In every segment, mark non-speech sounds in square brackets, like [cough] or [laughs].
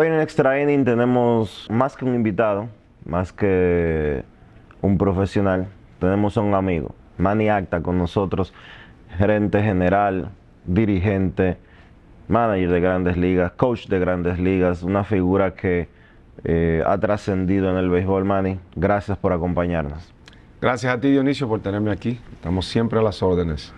Hoy en Extra Inning tenemos más que un invitado, más que un profesional, tenemos a un amigo, Manny Acta con nosotros, gerente general, dirigente, manager de grandes ligas, coach de grandes ligas, una figura que eh, ha trascendido en el béisbol, Manny. Gracias por acompañarnos. Gracias a ti, Dionisio, por tenerme aquí. Estamos siempre a las órdenes.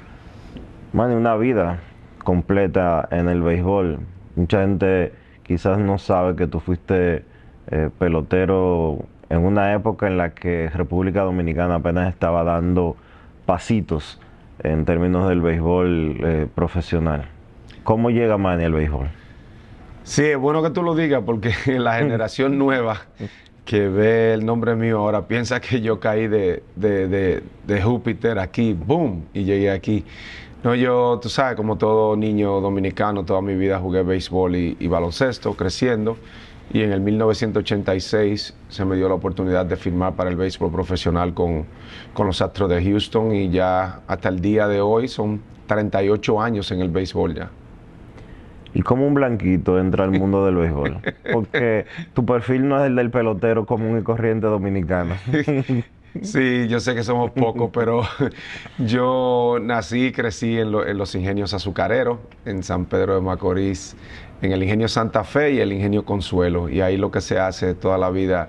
Manny, una vida completa en el béisbol. Mucha gente quizás no sabe que tú fuiste eh, pelotero en una época en la que República Dominicana apenas estaba dando pasitos en términos del béisbol eh, profesional. ¿Cómo llega Manny al béisbol? Sí, es bueno que tú lo digas porque [laughs] la generación nueva que ve el nombre mío ahora piensa que yo caí de, de Júpiter aquí, boom, y llegué aquí. No, yo, tú sabes, como todo niño dominicano, toda mi vida jugué béisbol y, baloncesto creciendo. Y en el 1986 se me dio la oportunidad de firmar para el béisbol profesional con, los Astros de Houston y ya hasta el día de hoy son 38 años en el béisbol ya. ¿Y como un blanquito entra al mundo del béisbol? [laughs] Porque tu perfil no es el del pelotero común y corriente dominicano. [laughs] Sí, yo sé que somos pocos, [laughs] pero [laughs] yo nací y crecí en, los ingenios azucareros, en San Pedro de Macorís, en el ingenio Santa Fe y el ingenio Consuelo. Y ahí lo que se hace toda la vida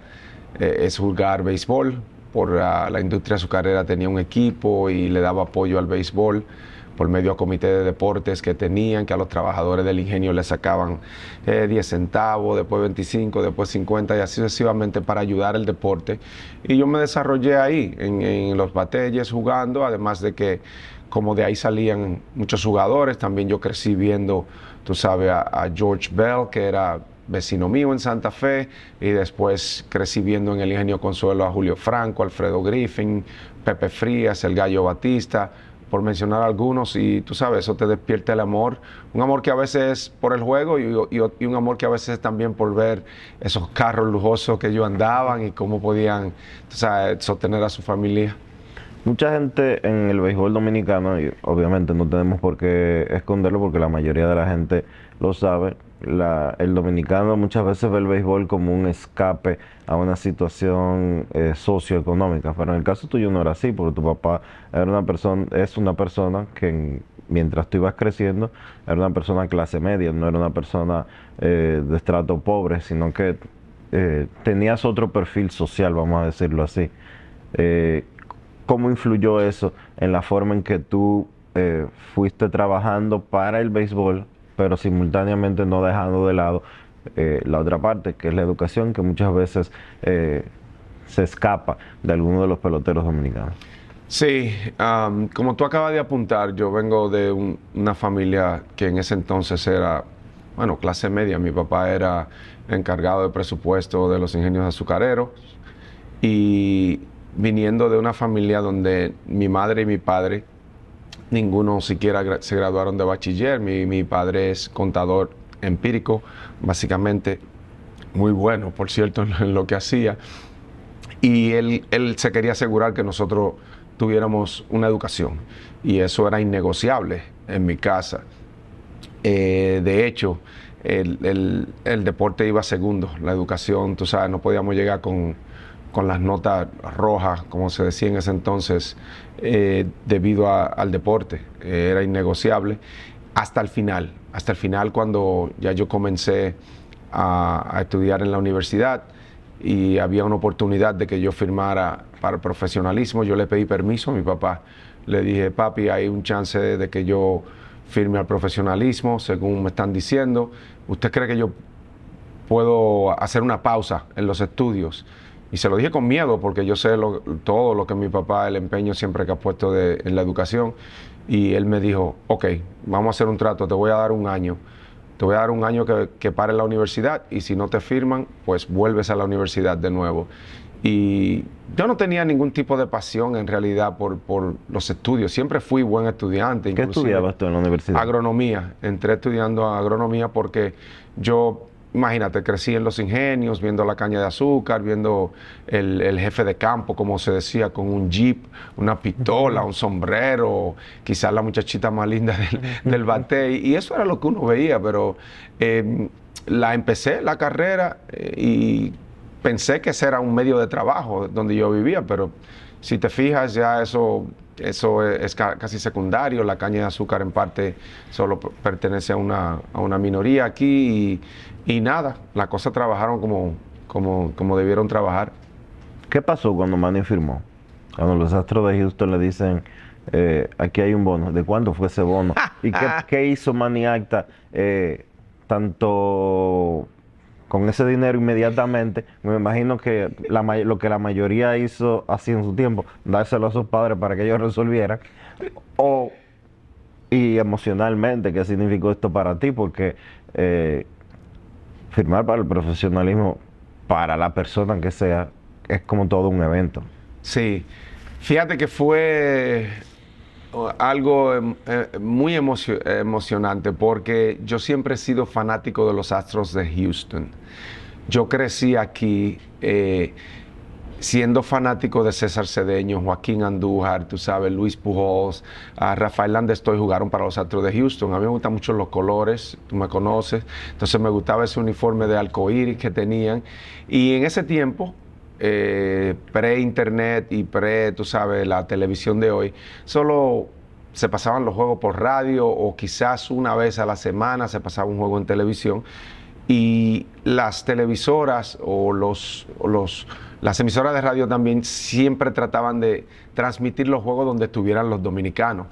eh, es jugar béisbol, por la, la su carrera tenía un equipo y le daba apoyo al béisbol por medio a comité de deportes que tenían, que a los trabajadores del ingenio le sacaban 10 eh, centavos, después 25, después 50 y así sucesivamente para ayudar el deporte. Y yo me desarrollé ahí, en, los batalles, jugando, además de que como de ahí salían muchos jugadores, también yo crecí viendo, tú sabes, a George Bell, que era vecino mío en Santa Fe, y después crecí en el Ingenio Consuelo a Julio Franco, Alfredo Griffin, Pepe Frías, El Gallo Batista, por mencionar algunos, y tú sabes, eso te despierta el amor, un amor que a veces es por el juego y, un amor que a veces es también por ver esos carros lujosos que ellos andaban y cómo podían sostener a su familia. Mucha gente en el béisbol dominicano, y obviamente no tenemos por qué esconderlo porque la mayoría de la gente lo sabe, el dominicano muchas veces ve el béisbol como un escape a una situación eh, socioeconómica, pero en el caso tuyo no era así, porque tu papá era una persona, es una persona que mientras tú ibas creciendo era una persona clase media, no era una persona eh, de estrato pobre, sino que eh, tenías otro perfil social, vamos a decirlo así. ¿Cómo influyó eso en la forma en que tú fuiste trabajando para el béisbol? pero simultáneamente no dejando de lado eh, la otra parte, que es la educación, que muchas veces eh, se escapa de alguno de los peloteros dominicanos. Sí, como tú acabas de apuntar, yo vengo de una familia que en ese entonces era, bueno, clase media. Mi papá era encargado de presupuesto de los ingenios azucareros y viniendo de una familia donde mi madre y mi padre ninguno siquiera se graduaron de bachiller. Mi, mi padre es contador empírico, básicamente muy bueno, por cierto, [laughs] en lo que hacía. Y él, él se quería asegurar que nosotros tuviéramos una educación. Y eso era innegociable en mi casa. Eh, de hecho, el, el, deporte iba segundo, la educación, tú sabes, no podíamos llegar con, con las notas rojas, como se decía en ese entonces, eh, debido al deporte. era innegociable hasta el final, hasta el final cuando ya yo comencé a, estudiar en la universidad y había una oportunidad de que yo firmara para el profesionalismo, yo le pedí permiso a mi papá. Le dije, papi, hay un chance de que yo firme al profesionalismo, según me están diciendo. ¿Usted cree que yo puedo hacer una pausa en los estudios? Y se lo dije con miedo porque yo sé todo lo que mi papá, el empeño siempre que ha puesto en la educación. Y él me dijo, ok, vamos a hacer un trato, te voy a dar un año. Te voy a dar un año que, que pare la universidad y si no te firman, pues vuelves a la universidad de nuevo. Y yo no tenía ningún tipo de pasión en realidad por, por los estudios. Siempre fui buen estudiante. ¿Qué estudiabas tú en la universidad? Agronomía. Entré estudiando agronomía porque yo imagínate, crecí en los ingenios, viendo la caña de azúcar, viendo el, jefe de campo, como se decía, con un jeep, una pistola, un sombrero, quizás la muchachita más linda del, del bate. Y eso era lo que uno veía, pero em, la empecé la carrera eh, y pensé que ese era un medio de trabajo donde yo vivía, pero si te fijas ya eso eso es casi secundario, la caña de azúcar en parte solo pertenece a una, a una minoría aquí y y nada, las cosas trabajaron como, como, debieron trabajar. ¿Qué pasó cuando Manny firmó? Cuando los Astros de Houston le dicen, eh, aquí hay un bono. ¿De cuánto fue ese bono? [laughs] ¿Y qué, hizo Manny Acta eh, tanto con ese dinero inmediatamente? Me imagino que lo que la mayoría hizo así en su tiempo, dárselo a sus padres para que ellos resolvieran. y emocionalmente, ¿qué significó esto para ti? Porque... Eh, firmar para el profesionalismo, para la persona que sea, es como todo un evento. Sí, fíjate que fue algo em, eh, muy emocionante porque yo siempre he sido fanático de los Astros de Houston. Yo crecí aquí. Eh, siendo fanático de César Cedeño, Joaquín Andújar, tú sabes, Luis Pujols, a Rafael Landestoy jugaron para los Astros de Houston. A mí me gustan mucho los colores, tú me conoces. Entonces me gustaba ese uniforme de arcoíris que tenían. Y en ese tiempo, eh, pre-internet y pre, tú sabes, la televisión de hoy, solo se pasaban los juegos por radio o quizás una vez a la semana se pasaba un juego en televisión y las televisoras o, los, las emisoras de radio también siempre trataban de transmitir los juegos donde estuvieran los dominicanos.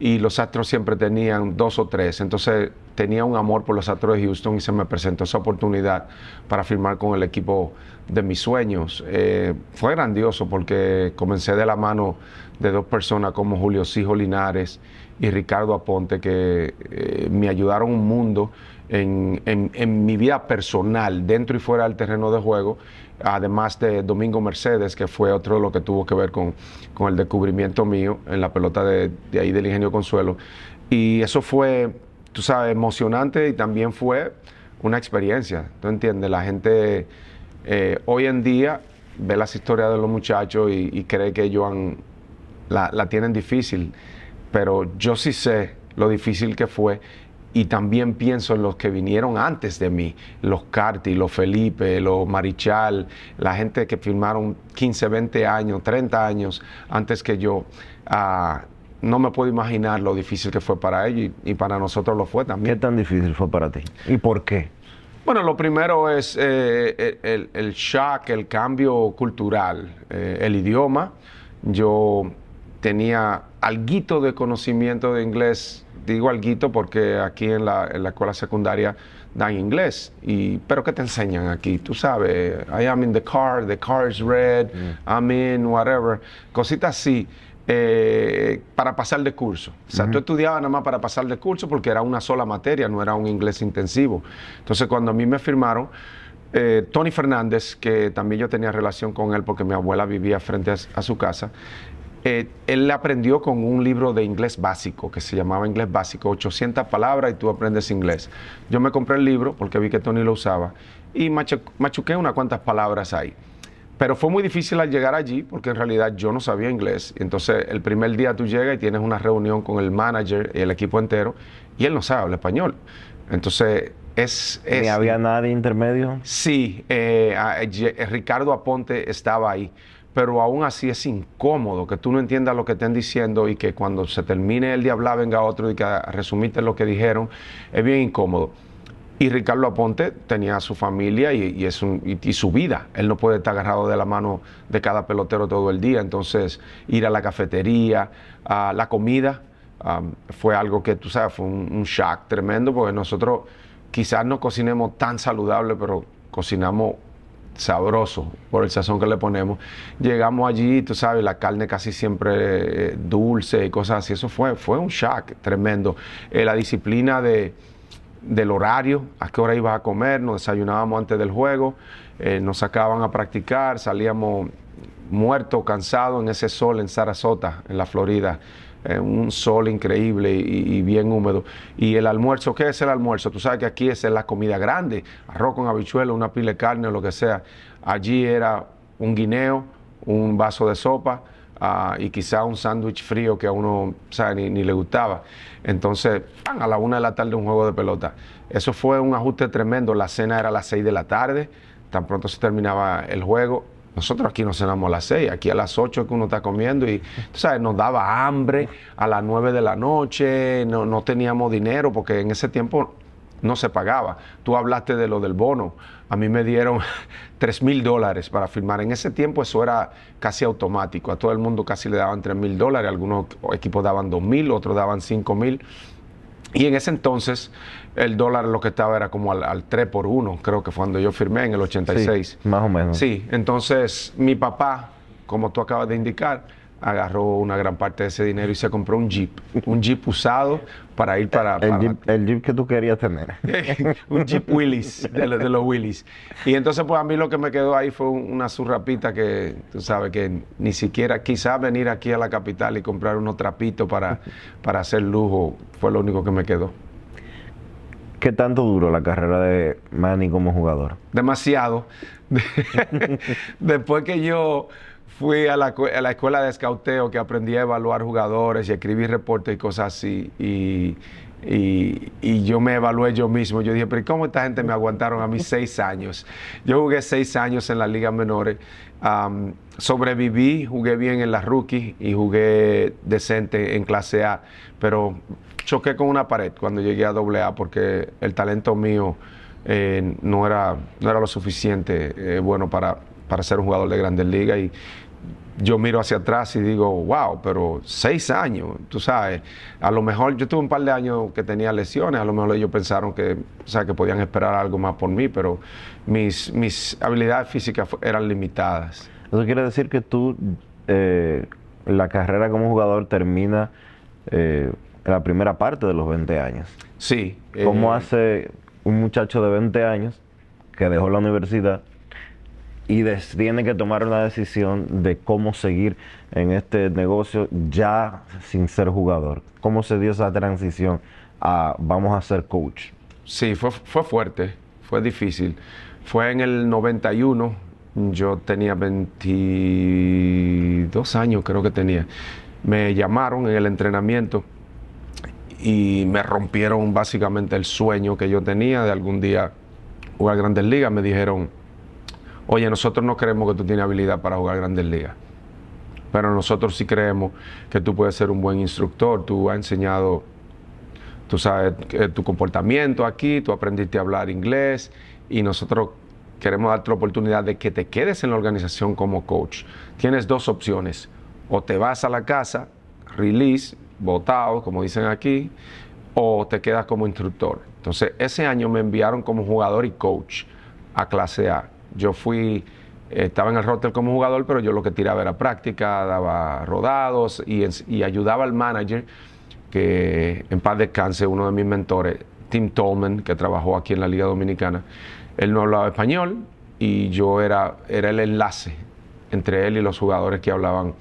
Y los Astros siempre tenían dos o tres. Entonces tenía un amor por los Astros de Houston y se me presentó esa oportunidad para firmar con el equipo de mis sueños. Eh, fue grandioso porque comencé de la mano de dos personas como Julio Sijo Linares y Ricardo Aponte que eh, me ayudaron un mundo en, mi vida personal, dentro y fuera del terreno de juego, además de Domingo Mercedes, que fue otro de lo que tuvo que ver con, el descubrimiento mío en la pelota de, ahí del Ingenio Consuelo. Y eso fue, tú sabes, emocionante y también fue una experiencia, ¿tú entiendes? La gente eh, hoy en día ve las historias de los muchachos y, cree que ellos la, la tienen difícil, pero yo sí sé lo difícil que fue y también pienso en los que vinieron antes de mí, los Carti, los Felipe, los Marichal, la gente que firmaron 15, 20 años, 30 años antes que yo. Ah, no me puedo imaginar lo difícil que fue para ellos y, para nosotros lo fue también. ¿Qué tan difícil fue para ti? ¿Y por qué? Bueno, lo primero es eh, eh, el, shock, el cambio cultural, eh, el idioma. Yo tenía alguito de conocimiento de inglés. Digo alguito porque aquí en la, escuela secundaria dan inglés. Y, pero ¿qué te enseñan aquí? Tú sabes, I am in the car, the car is red, mm. I'm in whatever. Cositas así. Eh, para pasar de curso. O sea, tú estudiabas nada más para pasar de curso porque era una sola materia, no era un inglés intensivo. Entonces, cuando a mí me firmaron, eh, Tony Fernández, que también yo tenía relación con él porque mi abuela vivía frente a su casa, él eh, él aprendió con un libro de inglés básico que se llamaba Inglés Básico, 800 palabras y tú aprendes inglés. Yo me compré el libro porque vi que Tony lo usaba y machuqué unas cuantas palabras ahí. Pero fue muy difícil al llegar allí porque en realidad yo no sabía inglés. Entonces el primer día tú llegas y tienes una reunión con el manager y el equipo entero y él no sabe hablar español. Entonces es... es había nadie intermedio? Sí, eh, eh, Ricardo Aponte estaba ahí pero aún así es incómodo que tú no entiendas lo que estén diciendo y que cuando se termine el de hablar venga otro y que resumiste lo que dijeron, es bien incómodo. Y Ricardo Aponte tenía a su familia y, su vida. Él no puede estar agarrado de la mano de cada pelotero todo el día. Entonces, ir a la cafetería, a la comida, um, fue algo que, tú sabes, fue un, un shock tremendo porque nosotros quizás no cocinemos tan saludable, pero cocinamos sabroso por el sazón que le ponemos. Llegamos allí, tú sabes, la carne casi siempre eh, dulce y cosas así. Eso fue, fue un shock tremendo. Eh, la disciplina de, del horario, a qué hora ibas a comer, nos desayunábamos antes del juego, eh, nos sacaban a practicar, salíamos muertos, cansados en ese sol en Sarasota, en la Florida. Eh, un sol increíble y, bien húmedo. Y el almuerzo, ¿qué es el almuerzo? Tú sabes que aquí es la comida grande, arroz con habichuelo, una pila de carne o lo que sea. Allí era un guineo, un vaso de sopa ah, y quizá un sándwich frío que a uno ni, le gustaba. Entonces, a la una de la tarde un juego de pelota. Eso fue un ajuste tremendo. La cena era a las seis de la tarde. Tan pronto se terminaba el juego, nosotros aquí nos cenamos a las seis aquí a las 8 que uno está comiendo y, tú sabes, nos daba hambre a las 9 de la noche, no, no teníamos dinero porque en ese tiempo no se pagaba. Tú hablaste de lo del bono. A mí me dieron 3 [laughs] mil dólares para firmar. En ese tiempo eso era casi automático. A todo el mundo casi le daban 3 mil dólares. Algunos equipos daban 2 mil, otros daban cinco mil. Y en ese entonces el dólar lo que estaba era como al, 3 por 1, creo que fue cuando yo firmé en el 86. más o menos. Sí, entonces mi papá, como tú acabas de indicar, agarró una gran parte de ese dinero y se compró un jeep, un jeep usado para ir para... el, jeep, que tú querías tener. [laughs] un jeep Willis, de, los Willis. Y entonces pues a mí lo que me quedó ahí fue una surrapita que, tú sabes, que ni siquiera quizás venir aquí a la capital y comprar unos trapitos para, para hacer lujo fue lo único que me quedó. ¿Qué tanto duró la carrera de Manny como jugador? Demasiado. [laughs] [laughs] Después que yo fui a la, escuela de escauteo que aprendí a evaluar jugadores y escribí reportes y cosas así. Y, yo me evalué yo mismo. Yo dije, pero ¿cómo esta gente me aguantaron a mis [laughs] seis años? Yo jugué seis años en las ligas menores. sobreviví, jugué bien en las rookies y jugué decente en clase A, pero choqué con una pared cuando llegué a doble A porque el talento mío eh, no, era, era lo suficiente eh, bueno para, para ser un jugador de grandes ligas y yo miro hacia atrás y digo, wow, pero seis años, tú sabes, a lo mejor yo tuve un par de años que tenía lesiones, a lo mejor ellos pensaron que, sea, que podían esperar algo más por mí, pero mis, mis habilidades físicas eran limitadas. Eso quiere decir que tú, eh, la carrera como jugador termina eh, en la primera parte de los 20 años. Sí. ¿Cómo eh, hace un muchacho de 20 años que dejó la universidad y tiene que tomar una decisión de cómo seguir en este negocio ya sin ser jugador. ¿Cómo se dio esa transición a vamos a ser coach? Sí, fue, fue fuerte, fue difícil. Fue en el 91, yo tenía 22 años creo que tenía. Me llamaron en el entrenamiento y me rompieron básicamente el sueño que yo tenía de algún día jugar grandes ligas. Me dijeron, oye, nosotros no creemos que tú tienes habilidad para jugar grandes ligas, pero nosotros sí creemos que tú puedes ser un buen instructor, tú has enseñado, tú sabes, tu comportamiento aquí, tú aprendiste a hablar inglés y nosotros queremos darte la oportunidad de que te quedes en la organización como coach. Tienes dos opciones, o te vas a la casa, release, votado, como dicen aquí, o te quedas como instructor. Entonces, ese año me enviaron como jugador y coach a clase A. Yo fui, estaba en el roster como jugador, pero yo lo que tiraba era práctica, daba rodados y, ayudaba al manager, que en paz descanse, uno de mis mentores, Tim Tolman, que trabajó aquí en la Liga Dominicana. Él no hablaba español y yo era, era el enlace entre él y los jugadores que hablaban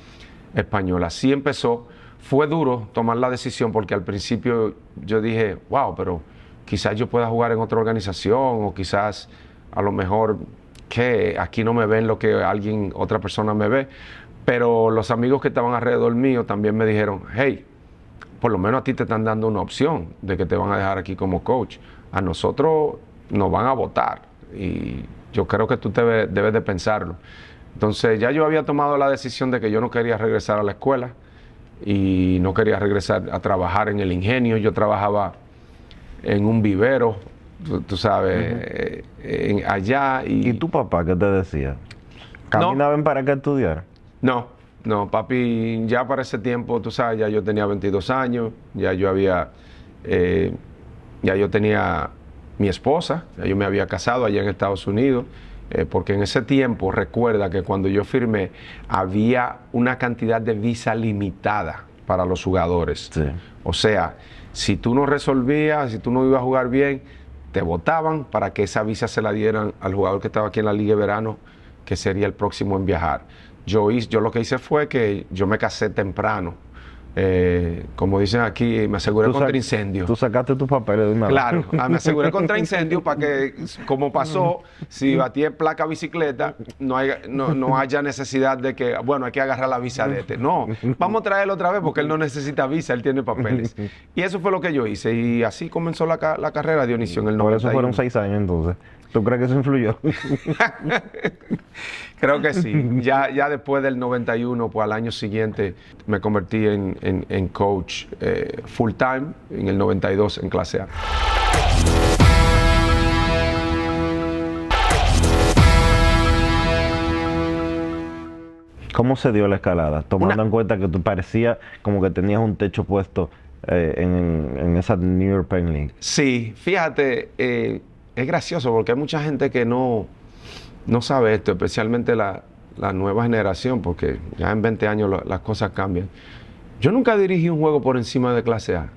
español. Así empezó. Fue duro tomar la decisión porque al principio yo dije, wow, pero quizás yo pueda jugar en otra organización o quizás a lo mejor que aquí no me ven lo que alguien, otra persona me ve. Pero los amigos que estaban alrededor mío también me dijeron, hey, por lo menos a ti te están dando una opción de que te van a dejar aquí como coach. A nosotros nos van a votar y yo creo que tú debes de pensarlo. Entonces ya yo había tomado la decisión de que yo no quería regresar a la escuela y no quería regresar a trabajar en el ingenio. Yo trabajaba en un vivero tú, sabes, eh, allá. Y, tu papá qué te decía? ¿Caminaban no, para que estudiar? No, no, papi, ya para ese tiempo, tú sabes, ya yo tenía 22 años, ya yo había, eh, ya yo tenía mi esposa, ya yo me había casado allá en Estados Unidos. Eh, porque en ese tiempo, recuerda que cuando yo firmé, había una cantidad de visa limitada para los jugadores. O sea, si tú no resolvías, si tú no ibas a jugar bien, te votaban para que esa visa se la dieran al jugador que estaba aquí en la Liga de Verano, que sería el próximo en viajar. Yo, yo lo que hice fue que yo me casé temprano, eh, como dicen aquí, me aseguré contra incendios. Tú sacaste tus papeles de una Claro, ah, me aseguré [laughs] contra incendios para que, como pasó, si batí en placa bicicleta, no, hay, no, haya necesidad de que, bueno, hay que agarrar la visa de este. No, vamos a traerlo otra vez porque él no necesita visa, él tiene papeles. [laughs] Y eso fue lo que yo hice. Y así comenzó la, carrera de Dionisio en el Por eso fueron seis años entonces. ¿Tú crees que eso influyó? [laughs] Creo que sí. Ya, ya después del 91, pues al año siguiente me convertí en, coach eh, full time, en el 92 en clase A. ¿Cómo se dio la escalada? Tomando en cuenta que tú parecía como que tenías un techo puesto eh, en, esa New York Penn Sí, fíjate, eh, es gracioso porque hay mucha gente que no, no sabe esto, especialmente la, nueva generación, porque ya en 20 años las cosas cambian. Yo nunca dirigí un juego por encima de clase A.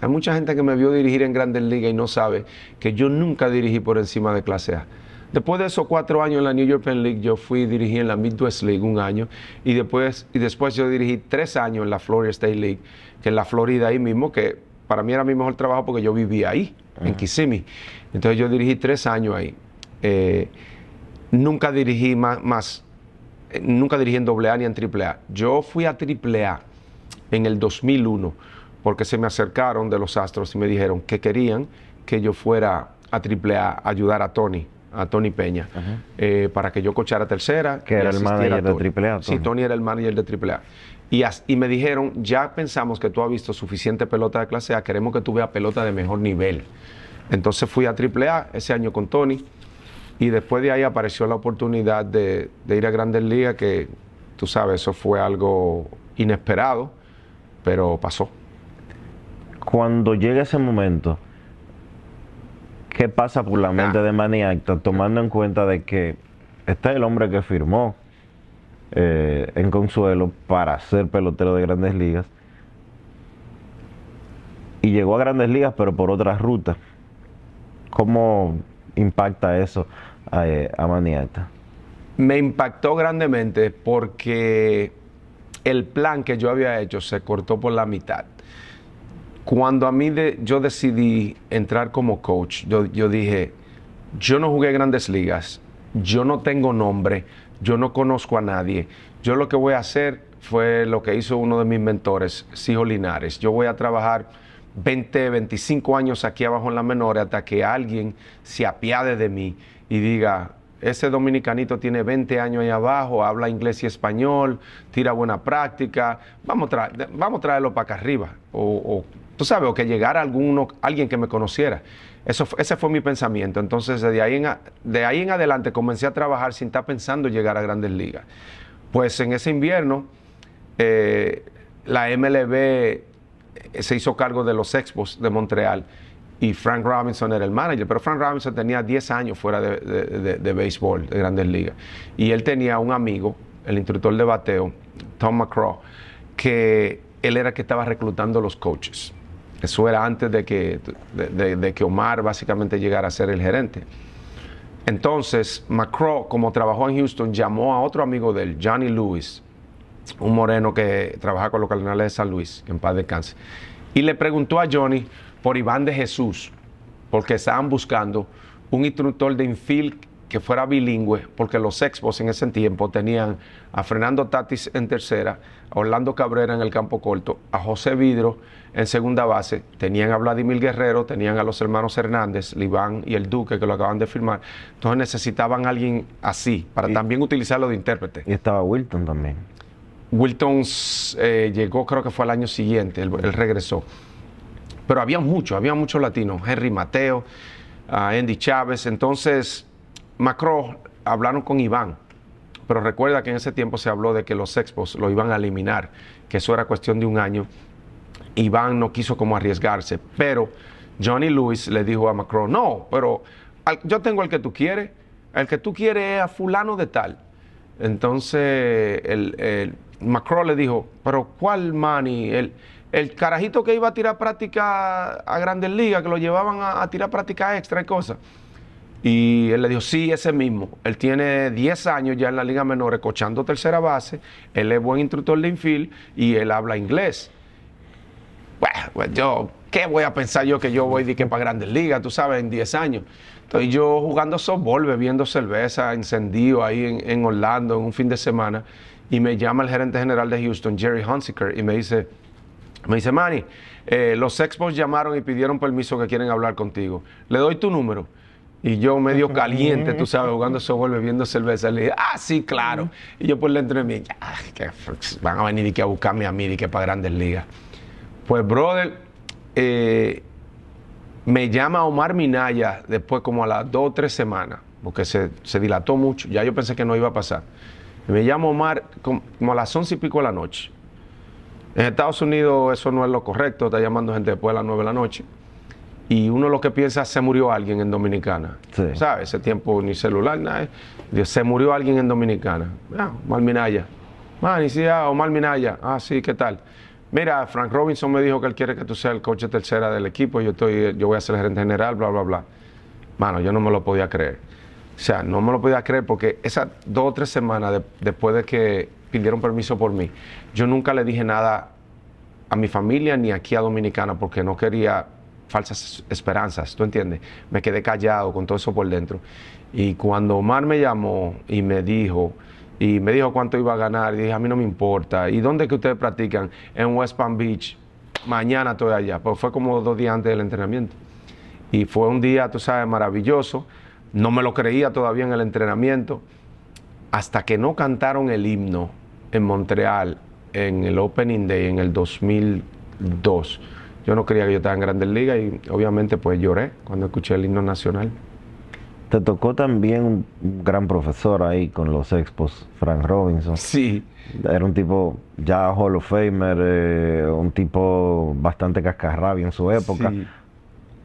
Hay mucha gente que me vio dirigir en grandes ligas y no sabe que yo nunca dirigí por encima de clase A. Después de esos cuatro años en la New York Penn League, yo fui dirigir en la Midwest League un año y después, y después yo dirigí tres años en la Florida State League, que en la Florida ahí mismo, que para mí era mi mejor trabajo porque yo vivía ahí en Kissimmee. Entonces yo dirigí tres años ahí. Eh, nunca dirigí más, más eh, nunca dirigí en A ni en AAA. Yo fui a AAA en el 2001 porque se me acercaron de los Astros y me dijeron que querían que yo fuera a AAA a ayudar a Tony a Tony Peña eh, para que yo cochara tercera. Que era el manager de AAA. Sí, Tony era el manager de AAA. Y, me dijeron, ya pensamos que tú has visto suficiente pelota de clase A, queremos que tú veas pelota de mejor nivel. Entonces fui a AAA ese año con Tony y después de ahí apareció la oportunidad de, ir a Grandes Ligas, que tú sabes, eso fue algo inesperado, pero pasó. Cuando llega ese momento, ¿qué pasa por la ah. mente de Maniacta, tomando en cuenta de que es el hombre que firmó, eh, en Consuelo para ser pelotero de grandes ligas. Y llegó a grandes ligas, pero por otra rutas. ¿Cómo impacta eso a, eh, a Maniata? Me impactó grandemente porque el plan que yo había hecho se cortó por la mitad. Cuando a mí yo decidí entrar como coach, yo, yo dije, yo no jugué grandes ligas, yo no tengo nombre, yo no conozco a nadie. Yo lo que voy a hacer fue lo que hizo uno de mis mentores, Sijo Linares. Yo voy a trabajar 20, 25 años aquí abajo en la menor hasta que alguien se apiade de mí y diga, ese dominicanito tiene 20 años ahí abajo, habla inglés y español, tira buena práctica, vamos a, vamos a traerlo para acá arriba. O, o, tú sabes, o que llegara alguno, alguien que me conociera ese fue mi pensamiento. Entonces, de ahí, en, de ahí en adelante comencé a trabajar sin estar pensando llegar a grandes ligas. Pues en ese invierno, eh, la MLB eh, se hizo cargo de los Expos de Montreal y Frank Robinson era el manager, pero Frank Robinson tenía 10 años fuera de, de, de, béisbol, de grandes ligas. Y él tenía un amigo, el instructor de bateo, Tom McCraw, que él era que estaba reclutando los coaches. Eso era antes de que, de, que Omar básicamente llegara a ser el gerente. Entonces, Macro, como trabajó en Houston, llamó a otro amigo de él, Johnny Lewis, un moreno que trabaja con los Cardenales de San Luis, en paz de cáncer, y le preguntó a Johnny por Iván de Jesús, porque estaban buscando un instructor de infield que fuera bilingüe, porque los Expos en ese tiempo tenían a Fernando Tatis en tercera, a Orlando Cabrera en el campo corto, a José Vidro en segunda base, tenían a Vladimir Guerrero, tenían a los hermanos Hernández, Libán y el Duque, que lo acaban de firmar. Entonces necesitaban a alguien así, para también utilizarlo de intérprete. Y estaba Wilton también. Wilton eh, llegó, creo que fue al año siguiente, él, regresó. Pero había muchos, había muchos latinos, Henry Mateo, Andy Chávez, entonces Macron hablaron con Iván, pero recuerda que en ese tiempo se habló de que los expos lo iban a eliminar, que eso era cuestión de un año. Iván no quiso como arriesgarse, pero Johnny Lewis le dijo a Macron, no, pero yo tengo el que tú quieres, el que tú quieres es a fulano de tal. Entonces el, Macron le dijo, pero ¿cuál Manny? El, carajito que iba a tirar práctica a Grandes Ligas, que lo llevaban a, a tirar práctica extra y cosas. Y él le dijo, sí, ese mismo. Él tiene 10 años ya en la Liga Menor cochando tercera base, él es buen instructor de infield y él habla inglés. Bueno, pues yo, ¿qué voy a pensar yo que yo voy que para grandes ligas, tú sabes, en 10 años? Estoy yo jugando softball, bebiendo cerveza, encendido ahí en, en Orlando en un fin de semana, y me llama el gerente general de Houston, Jerry Hunsicker, y me dice, me dice, Manny, eh, los Expos llamaron y pidieron permiso que quieren hablar contigo. Le doy tu número. Y yo medio caliente, tú sabes, jugando softball, bebiendo cerveza. Le dije, ah, sí, claro. Y yo por pues dentro de mí, ah, van a venir y que a buscarme a mí y que para grandes ligas. Pues, brother, eh, me llama Omar Minaya después como a las dos o tres semanas, porque se, dilató mucho. Ya yo pensé que no iba a pasar. Me llama Omar como, a las once y pico de la noche. En Estados Unidos eso no es lo correcto, está llamando gente después de las nueve de la noche y uno lo que piensa se murió alguien en Dominicana. ¿Sabes? Ese tiempo ni celular, nada. Eh. Se murió alguien en Dominicana. Ah, Omar Minaya. Man, y siquiera, ah, mal Minaya. Ah, sí, ¿qué tal? Mira, Frank Robinson me dijo que él quiere que tú seas el coche tercera del equipo. Yo, estoy, eh, yo voy a ser el gerente general, bla, bla, bla. Mano, yo no me lo podía creer. O sea, no me lo podía creer porque esas dos o tres semanas después de que pidieron permiso por mí, yo nunca le dije nada a mi familia ni aquí a Dominicana porque no quería falsas esperanzas, ¿tú entiendes? Me quedé callado con todo eso por dentro. Y cuando Omar me llamó y me dijo, y me dijo cuánto iba a ganar, y dije, a mí no me importa. ¿Y dónde que ustedes practican? En West Palm Beach. Mañana todavía, allá. Pues fue como dos días antes del entrenamiento. Y fue un día, tú sabes, maravilloso. No me lo creía todavía en el entrenamiento. Hasta que no cantaron el himno en Montreal, en el Opening Day, en el 2002 yo no creía que yo estaba en Grandes Ligas y obviamente pues lloré cuando escuché el himno nacional. Te tocó también un gran profesor ahí con los expos, Frank Robinson. Sí. Era un tipo ya Hall of Famer, eh, un tipo bastante cascarrabia en su época.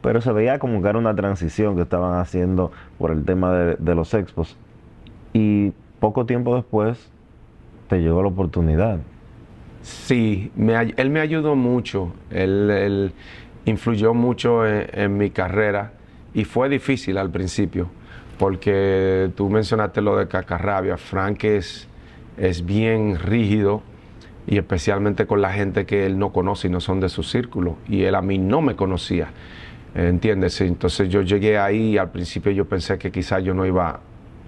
Pero se veía como que era una transición que estaban haciendo por el tema de los expos. Y poco tiempo después te llegó la oportunidad. Sí, él me ayudó mucho, él, influyó mucho e, en, mi carrera y fue difícil al principio, porque tú mencionaste lo de Cacarrabia, Frank es, es bien rígido y especialmente con la gente que él no conoce y no son de su círculo, y él a mí no me conocía, ¿entiendes? Entonces yo llegué ahí y al principio yo pensé que quizás yo no iba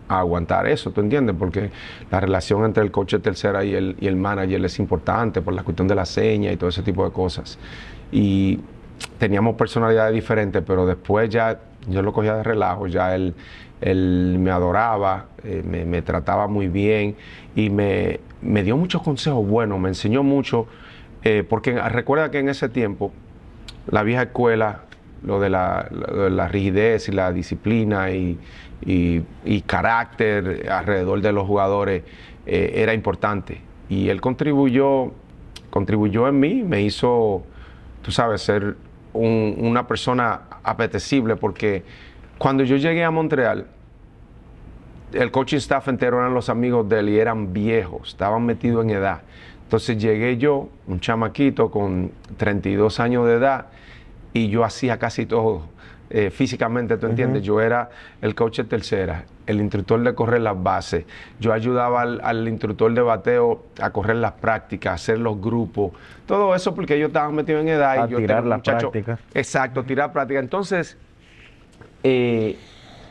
aguantar eso, ¿tú entiendes? Porque la relación entre el coche tercera y el, manager es importante por la cuestión de la seña y todo ese tipo de cosas. Y teníamos personalidades diferentes, pero después ya yo lo cogía de relajo, ya él, me adoraba, eh, me, trataba muy bien y me, dio muchos consejos buenos, me enseñó mucho, eh, porque recuerda que en ese tiempo la vieja escuela lo de la, rigidez y la disciplina y, y, carácter alrededor de los jugadores eh, era importante. Y él contribuyó, contribuyó en mí, me hizo, tú sabes, ser una persona apetecible porque cuando yo llegué a Montreal, el coaching staff entero eran los amigos de él y eran viejos, estaban metidos en edad. Entonces llegué yo, un chamaquito con 32 años de edad, y yo hacía casi todo. Eh, físicamente, ¿tú entiendes? Yo era el coach tercera, el instructor de correr las bases, yo ayudaba al, instructor de bateo a correr las prácticas, hacer los grupos, todo eso porque yo estaba metido en edad y yo tirar la prácticas. Exacto, tirar práctica. Entonces, eh,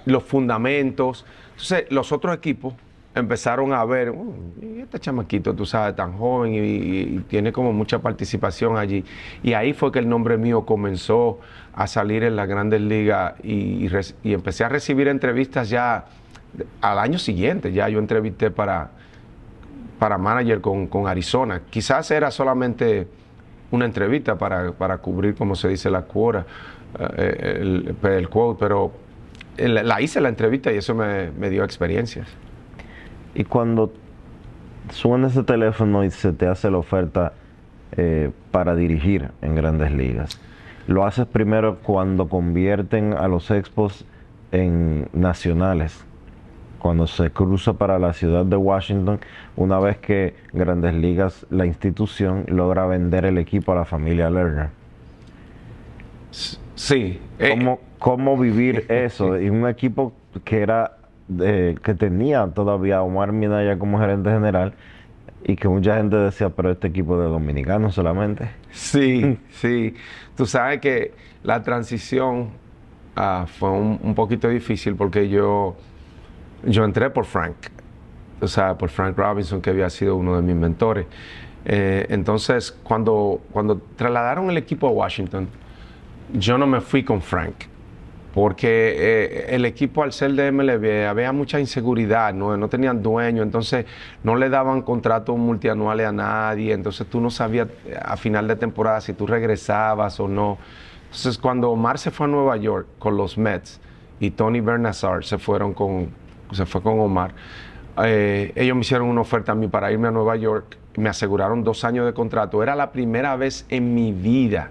los fundamentos, entonces los otros equipos empezaron a ver, este chamaquito, tú sabes, tan joven y, tiene como mucha participación allí. Y ahí fue que el nombre mío comenzó a salir en las grandes ligas y, empecé a recibir entrevistas ya al año siguiente. Ya yo entrevisté para, para manager con, Arizona. Quizás era solamente una entrevista para, para cubrir, como se dice, la cuora, eh, el, el, quote, pero la, hice la entrevista y eso me, me dio experiencias. Y cuando suena ese teléfono y se te hace la oferta eh, para dirigir en grandes ligas, lo haces primero cuando convierten a los expos en nacionales. Cuando se cruza para la ciudad de Washington, una vez que Grandes Ligas, la institución, logra vender el equipo a la familia Lerner. Sí. Eh, ¿Cómo, cómo vivir eso? [laughs] Y un equipo que era que tenía todavía Omar Minaya como gerente general y que mucha gente decía, pero este equipo de dominicanos solamente. Sí, [laughs] sí. Tú sabes que la transición ah, fue un, poquito difícil porque yo, yo entré por Frank, o sea, por Frank Robinson, que había sido uno de mis mentores. Eh, entonces, cuando, cuando trasladaron el equipo a Washington, yo no me fui con Frank porque eh, el equipo al ser de MLB había mucha inseguridad, ¿no? tenían dueño, entonces no le daban contratos multianuales a nadie, entonces tú no sabías eh, a final de temporada si tú regresabas o no. Entonces cuando Omar se fue a Nueva York con los Mets y Tony Bernazar se fueron con, se fue con Omar, eh, ellos me hicieron una oferta a mí para irme a Nueva York, me aseguraron dos años de contrato, era la primera vez en mi vida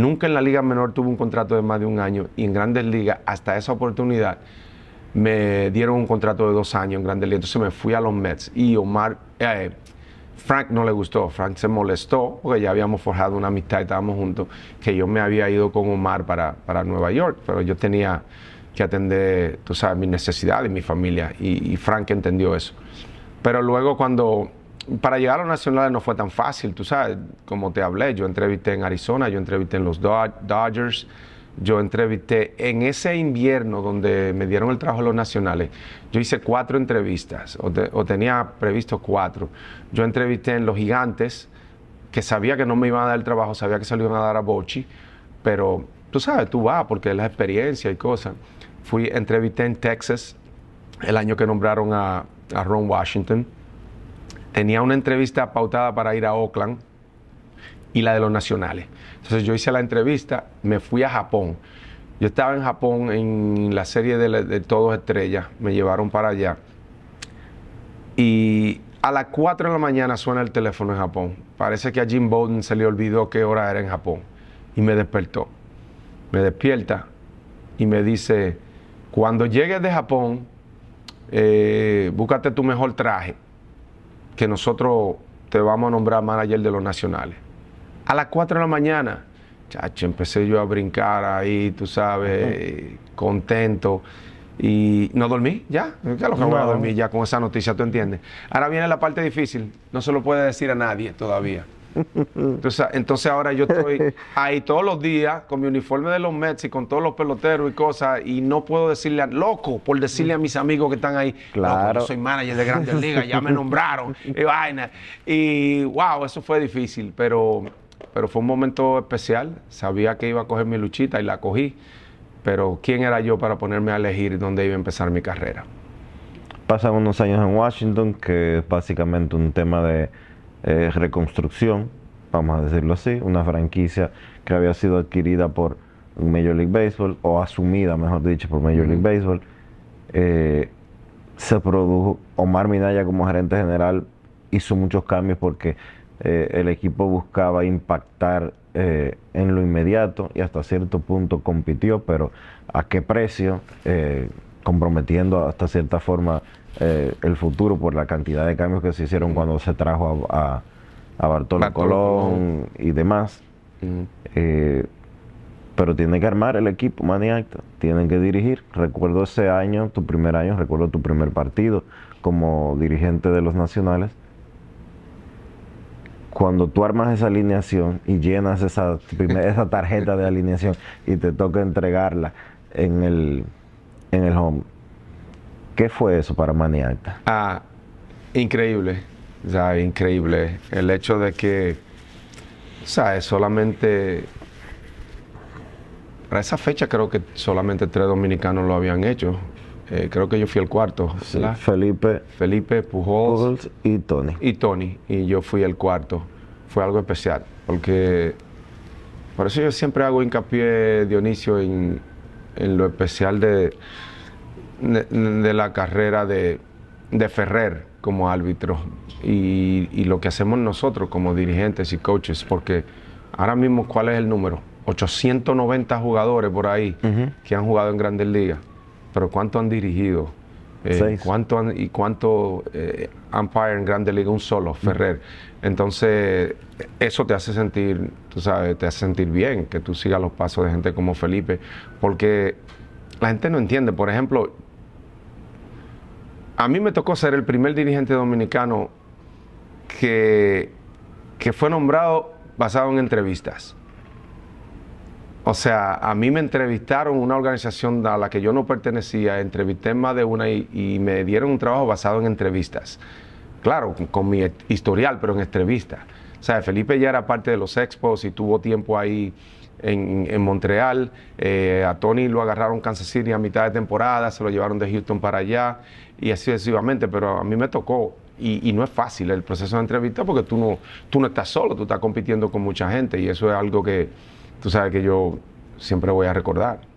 Nunca en la liga menor tuve un contrato de más de un año y en grandes ligas, hasta esa oportunidad, me dieron un contrato de dos años en grandes ligas. Entonces me fui a los Mets y Omar, eh, Frank no le gustó, Frank se molestó porque ya habíamos forjado una amistad, y estábamos juntos, que yo me había ido con Omar para, para Nueva York, pero yo tenía que atender, tú sabes, mis necesidades, mi familia, y Frank entendió eso. Pero luego cuando para llegar a los nacionales no fue tan fácil, tú sabes, como te hablé, yo entrevisté en Arizona, yo entrevisté en los Dodgers, yo entrevisté en ese invierno donde me dieron el trabajo los nacionales, yo hice cuatro entrevistas, o, tenía previsto cuatro. Yo entrevisté en los gigantes, que sabía que no me iban a dar el trabajo, sabía que se lo iban a dar a Bochi, pero tú sabes, tú vas porque es la experiencia y cosas. Fui, entrevisté en Texas el año que nombraron a Ron Washington tenía una entrevista pautada para ir a Oakland y la de los nacionales. Entonces yo hice la entrevista, me fui a Japón. Yo estaba en Japón en la serie de, Todos Estrellas, me llevaron para allá. Y a las 4 de la mañana suena el teléfono en Japón. Parece que a Jim Bowden se le olvidó qué hora era en Japón. Y me despertó. Me despierta y me dice, cuando llegues de Japón, eh, búscate tu mejor traje que nosotros te vamos a nombrar manager de los nacionales. A las 4 de la mañana, chacho, empecé yo a brincar ahí, tú sabes, eh, contento. Y no dormí, ya, ya lo que voy a dormir ya con esa noticia, ¿tú entiendes? Ahora viene la parte difícil, no se lo puede decir a nadie todavía. Entonces, ahora yo estoy ahí todos los días con mi uniforme de los Mets y con todos los peloteros y cosas y no puedo decirle, a, loco, por decirle a mis amigos que están ahí, claro. soy manager de Grandes Ligas, ya me nombraron [laughs] y vaina. Y wow, eso fue difícil, pero, pero fue un momento especial. Sabía que iba a coger mi luchita y la cogí, pero ¿quién era yo para ponerme a elegir dónde iba a empezar mi carrera? Pasan unos años en Washington, que es básicamente un tema de eh, reconstrucción, vamos a decirlo así, una franquicia que había sido adquirida por Major League Baseball, o asumida, mejor dicho, por Major League Baseball. Eh, se produjo, Omar Minaya como gerente general hizo muchos cambios porque eh, el equipo buscaba impactar en lo inmediato y hasta cierto punto compitió, pero a qué precio, comprometiendo hasta cierta forma eh, el futuro por la cantidad de cambios que se hicieron cuando se trajo a, a, Bartolo, Colón y demás. Eh, pero tienen que armar el equipo, maniacta. Tienen que dirigir. Recuerdo ese año, tu primer año, recuerdo tu primer partido como dirigente de los nacionales. Cuando tú armas esa alineación y llenas esa, esa tarjeta de [laughs] alineación y te toca entregarla en el, en el home, ¿Qué fue eso para Mani Alta? Ah, increíble. O increíble. El hecho de que, ¿sabes? Solamente. Para esa fecha creo que solamente tres dominicanos lo habían hecho. Eh, creo que yo fui el cuarto. Felipe. Felipe Pujols, y Tony. Y Tony. Y yo fui el cuarto. Fue algo especial. Porque. Por eso yo siempre hago hincapié, Dionisio, en, en lo especial de de, la carrera de, Ferrer como árbitro y, lo que hacemos nosotros como dirigentes y coaches, porque ahora mismo, ¿cuál es el número? 890 jugadores por ahí que han jugado en grandes ligas, pero ¿cuánto han dirigido? Eh, ¿cuánto ¿Y cuánto eh, en Grandes Ligas Un solo, Ferrer. Entonces, eso te hace sentir, tú sabes, te hace sentir bien que tú sigas los pasos de gente como Felipe, porque la gente no entiende. Por ejemplo, a mí me tocó ser el primer dirigente dominicano que, fue nombrado basado en entrevistas. O sea, a mí me entrevistaron una organización a la que yo no pertenecía, entrevisté más de una y, me dieron un trabajo basado en entrevistas. Claro, con, mi historial, pero en entrevistas. O sea, Felipe ya era parte de los Expos y tuvo tiempo ahí en, Montreal. Eh, a Tony lo agarraron Kansas City a mitad de temporada, se lo llevaron de Houston para allá y así sucesivamente, pero a mí me tocó y, y, no es fácil el proceso de entrevista porque tú no, tú no estás solo, tú estás compitiendo con mucha gente y eso es algo que tú sabes que yo siempre voy a recordar.